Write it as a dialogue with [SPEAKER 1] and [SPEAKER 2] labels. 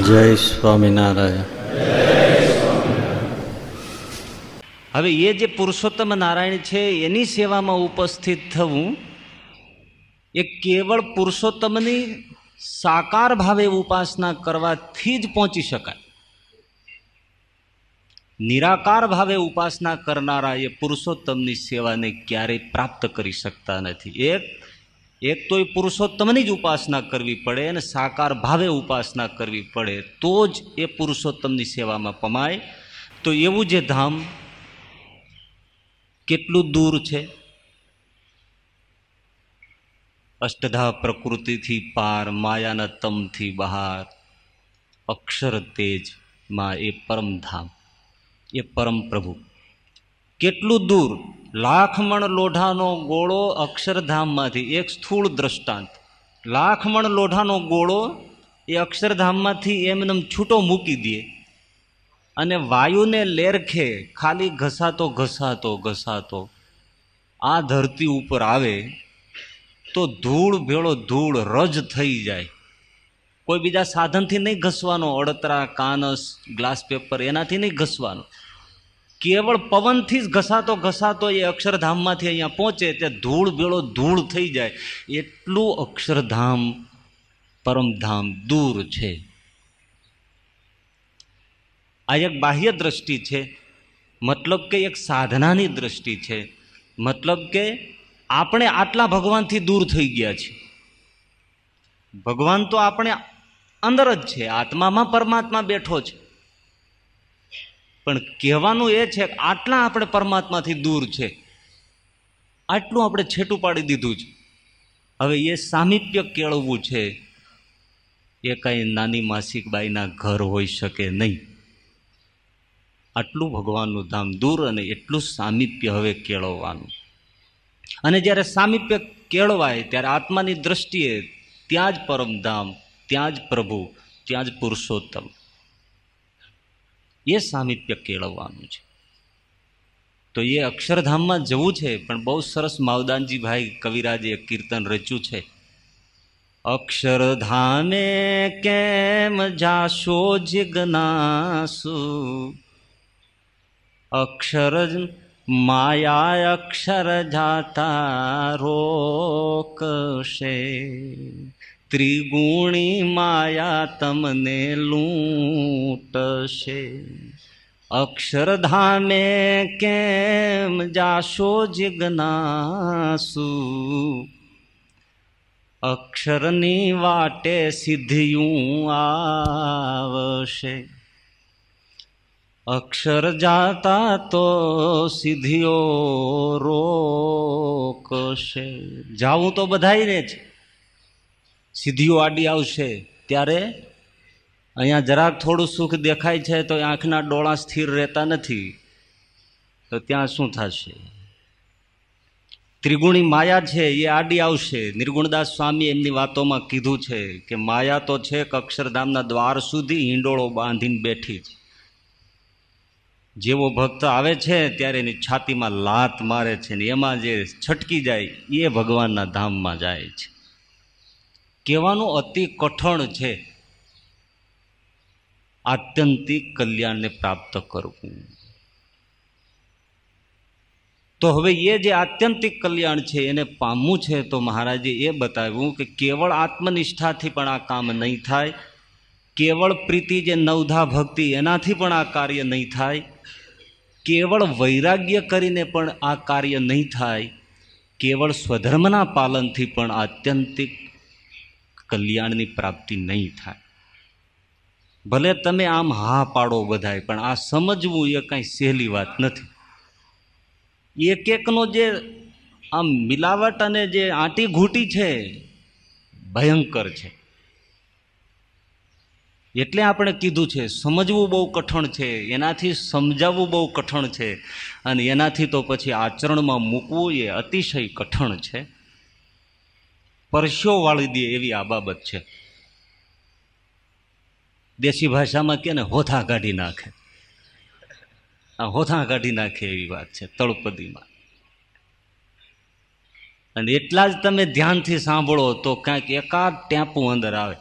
[SPEAKER 1] જય સ્વામિનારાયણ હવે એ જે પુરુષોત્તમ નારાયણ છે એની સેવામાં ઉપસ્થિત થવું એ કેવળ પુરુષોત્તમની સાકાર ભાવે ઉપાસના કરવાથી જ પહોંચી શકાય નિરાકાર ભાવે ઉપાસના કરનારા એ પુરુષોત્તમની સેવાને ક્યારેય પ્રાપ્ત કરી શકતા નથી એક એક તો એ પુરુષોત્તમની જ ઉપાસના કરવી પડે અને સાકાર ભાવે ઉપાસના કરવી પડે તો જ એ પુરુષોત્તમની સેવામાં પમાય તો એવું જે ધામ કેટલું દૂર છે અષ્ટધા પ્રકૃતિથી પાર માયાના તમથી બહાર અક્ષર તેજ માં એ પરમધામ એ પરમ પ્રભુ કેટલું દૂર લાખમણ લોઢાનો ગોળો અક્ષરધામમાંથી એક સ્થૂળ દ્રષ્ટાંત લાખમણ લોઢાનો ગોળો એ અક્ષરધામમાંથી એમને છૂટો મૂકી દે અને વાયુને લેરખે ખાલી ઘસાતો ઘસાતો ઘસાતો આ ધરતી ઉપર આવે તો ધૂળ ભેળો ધૂળ રજ થઈ જાય કોઈ બીજા સાધનથી નહીં ઘસવાનો અડતરા કાનસ ગ્લાસ પેપર એનાથી નહીં ઘસવાનો કેવળ પવનથી જ ઘસાતો ઘસાતો એ અક્ષરધામમાંથી અહીંયા પહોંચે તે ધૂળ બેળો ધૂળ થઈ જાય એટલું અક્ષરધામ પરમધામ દૂર છે આ એક બાહ્ય દ્રષ્ટિ છે મતલબ કે એક સાધનાની દ્રષ્ટિ છે મતલબ કે આપણે આટલા ભગવાનથી દૂર થઈ ગયા છીએ ભગવાન તો આપણે અંદર જ છે આત્મામાં પરમાત્મા બેઠો છે પણ કહેવાનું એ છે કે આટલા આપણે પરમાત્માથી દૂર છે આટલું આપણે છેટું પાડી દીધું છે હવે એ સામીપ્ય કેળવવું છે એ કાંઈ નાની માસિક બાઈના ઘર હોઈ શકે નહીં આટલું ભગવાનનું ધામ દૂર અને એટલું સામીપ્ય હવે કેળવવાનું અને જ્યારે સામીપ્ય કેળવાય ત્યારે આત્માની દ્રષ્ટિએ ત્યાં જ પરમધામ ત્યાં જ પ્રભુ ત્યાં જ પુરુષોત્તમ એ સાનિધ્ય કેળવવાનું છે તો એ અક્ષરધામમાં જવું છે પણ બહુ સરસ માવદાનજીભાઈ કવિરાજે કીર્તન રચ્યું છે અક્ષરધામે કેમ જાશો જિજ્ઞાસુ અક્ષર માયા અક્ષર જાતા રોકશે ત્રિગુણી માયા તમને લૂંટશે અક્ષરધામે કેમ જાશો જિજ્ઞાસુ અક્ષરની વાટે સિદ્ધિયું આવશે અક્ષર જાતા તો સિદ્ધિઓ રોકશે જાવું તો બધાઈને જ સીધીઓ આડી આવશે ત્યારે અહીંયા જરાક થોડું સુખ દેખાય છે તો આંખના ડોળા સ્થિર રહેતા નથી તો ત્યાં શું થશે ત્રિગુણી માયા છે એ આડી આવશે નિર્ગુણદાસ સ્વામી એમની વાતોમાં કીધું છે કે માયા તો છે અક્ષરધામના દ્વાર સુધી હિંડોળો બાંધીને બેઠી છે જેવો ભક્ત આવે છે ત્યારે એની છાતીમાં લાત મારે છે ને એમાં જે છટકી જાય એ ભગવાનના ધામમાં જાય છે કહેવાનું અતિ કઠણ છે આત્યંતિક કલ્યાણને પ્રાપ્ત કરવું તો હવે એ જે આત્યંતિક કલ્યાણ છે એને પામવું છે તો મહારાજે એ બતાવ્યું કે કેવળ આત્મનિષ્ઠાથી પણ આ કામ નહીં થાય કેવળ પ્રીતિ જે નવધા ભક્તિ એનાથી પણ આ કાર્ય નહીં થાય કેવળ વૈરાગ્ય કરીને પણ આ કાર્ય નહીં થાય કેવળ સ્વધર્મના પાલનથી પણ આત્યંતિક કલ્યાણની પ્રાપ્તિ નહીં થાય ભલે તમે આમ હા પાડો બધાય પણ આ સમજવું એ કાંઈ સહેલી વાત નથી એક એકનો જે આમ મિલાવટ અને જે આંટી ઘૂંટી છે ભયંકર છે એટલે આપણે કીધું છે સમજવું બહુ કઠણ છે એનાથી સમજાવવું બહુ કઠણ છે અને એનાથી તો પછી આચરણમાં મૂકવું એ અતિશય કઠણ છે પરસ્યો વાળી દે એવી આ બાબત છે દેશી ભાષામાં કે ને હોથા કાઢી નાખે આ હોથા કાઢી નાખે એવી વાત છે તળપદીમાં અને એટલા જ તમે ધ્યાનથી સાંભળો તો કાંઈક એકાદ ટેપું અંદર આવે